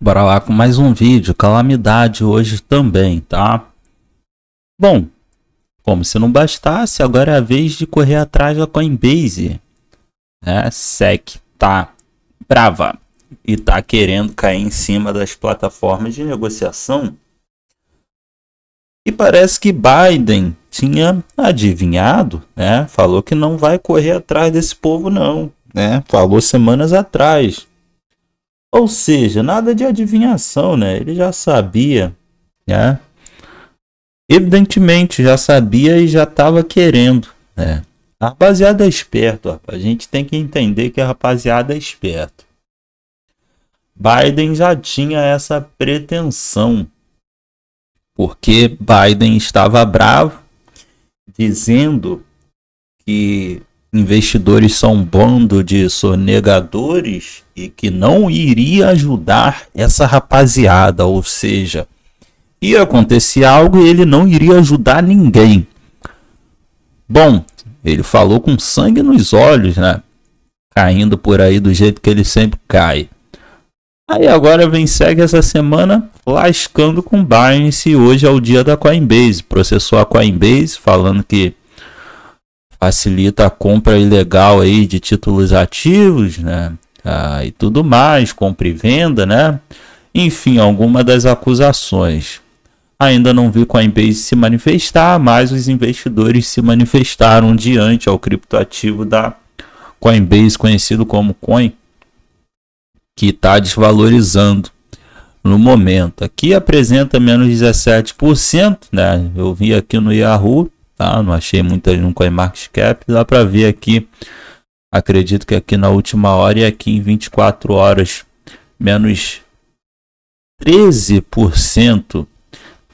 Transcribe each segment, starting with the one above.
Bora lá com mais um vídeo, calamidade hoje também, tá? Bom, como se não bastasse, agora é a vez de correr atrás da Coinbase. Né? SEC tá brava e tá querendo cair em cima das plataformas de negociação. E parece que Biden tinha adivinhado, né? Falou que não vai correr atrás desse povo não, né? Falou semanas atrás ou seja, nada de adivinhação, né? Ele já sabia, né? Evidentemente já sabia e já estava querendo, né? A rapaziada é esperto, A gente tem que entender que a rapaziada é esperto. Biden já tinha essa pretensão, porque Biden estava bravo, dizendo que investidores são um bando de sonegadores e que não iria ajudar essa rapaziada, ou seja, ia acontecer algo e ele não iria ajudar ninguém. Bom, ele falou com sangue nos olhos, né? Caindo por aí do jeito que ele sempre cai. Aí agora vem segue essa semana lascando com Binance e hoje é o dia da Coinbase. Processou a Coinbase falando que facilita a compra ilegal aí de títulos ativos, né? Ah, e tudo mais, compra e venda, né? Enfim, alguma das acusações. Ainda não vi Coinbase se manifestar, mas os investidores se manifestaram diante ao criptoativo da Coinbase, conhecido como Coin, que está desvalorizando no momento. Aqui apresenta menos 17%, né? Eu vi aqui no Yahoo tá? Não achei muita no CoinMarketCap, dá para ver aqui, acredito que aqui na última hora e aqui em 24 horas, menos 13%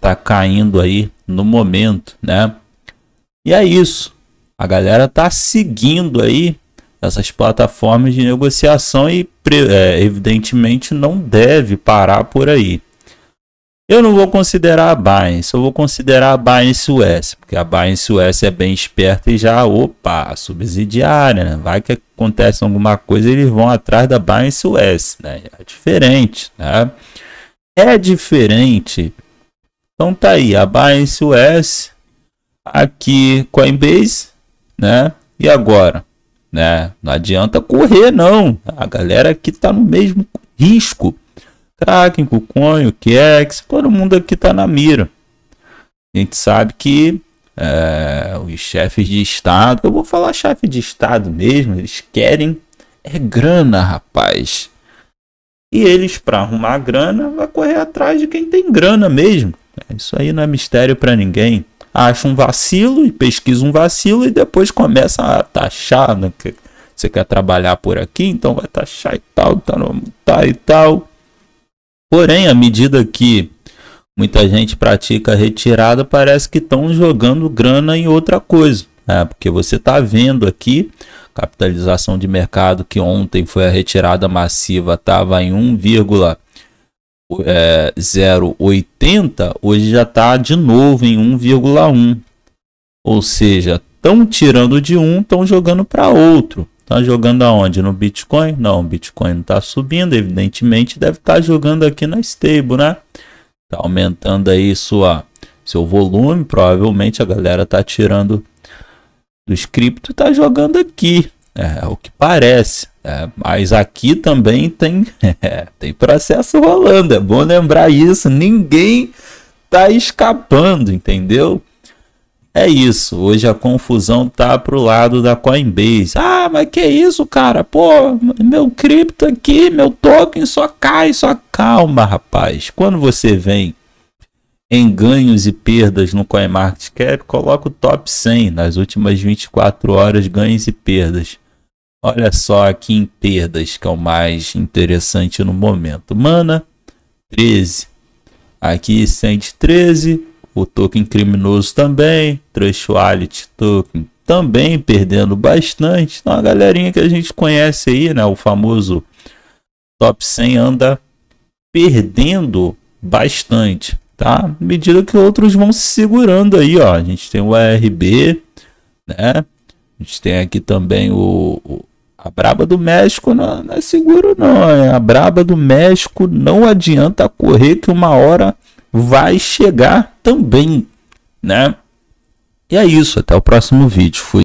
tá caindo aí no momento, né? E é isso. A galera tá seguindo aí essas plataformas de negociação e, é, evidentemente, não deve parar por aí. Eu não vou considerar a Binance, eu vou considerar a Binance US, porque a Binance US é bem esperta e já, opa, subsidiária, né? vai que acontece alguma coisa, eles vão atrás da Binance US, né? É diferente, né? É diferente. Então tá aí, a Binance US, aqui Coinbase, né? E agora, né? Não adianta correr não, a galera aqui tá no mesmo risco técnico, o Kiex, todo mundo aqui está na mira. A gente sabe que é, os chefes de Estado, eu vou falar chefe de Estado mesmo, eles querem é grana, rapaz. E eles, para arrumar grana, vai correr atrás de quem tem grana mesmo. Isso aí não é mistério para ninguém. Acha um vacilo e pesquisa um vacilo e depois começa a taxar. Né? Você quer trabalhar por aqui, então vai taxar e tal, tá, tá e tal. Porém, à medida que muita gente pratica a retirada, parece que estão jogando grana em outra coisa. Né? Porque você está vendo aqui capitalização de mercado que ontem foi a retirada massiva, estava em 1,080, é, hoje já está de novo em 1,1. Ou seja, estão tirando de um, estão jogando para outro. Tá jogando aonde? No Bitcoin? Não, o Bitcoin não está subindo, evidentemente deve estar tá jogando aqui na stable, né? Tá aumentando aí sua, seu volume, provavelmente a galera tá tirando do script e tá jogando aqui. É, é o que parece. É, mas aqui também tem, é, tem processo rolando. É bom lembrar isso. Ninguém tá escapando, entendeu? É isso, hoje a confusão tá pro lado da Coinbase. Ah, mas que isso, cara? Pô, meu cripto aqui, meu token só cai, só calma, rapaz. Quando você vem em ganhos e perdas no CoinMarketCap, coloca o top 100 nas últimas 24 horas ganhos e perdas. Olha só aqui em perdas, que é o mais interessante no momento. Mana, 13. Aqui 113 o token criminoso também, Trustwallet token também perdendo bastante. Então a galerinha que a gente conhece aí, né, o famoso top 100 anda perdendo bastante, tá? À medida que outros vão se segurando aí, ó. A gente tem o ARB, né? A gente tem aqui também o, o a braba do México não, não, é seguro não, a braba do México não adianta correr que uma hora vai chegar também, né? E é isso, até o próximo vídeo. Fui.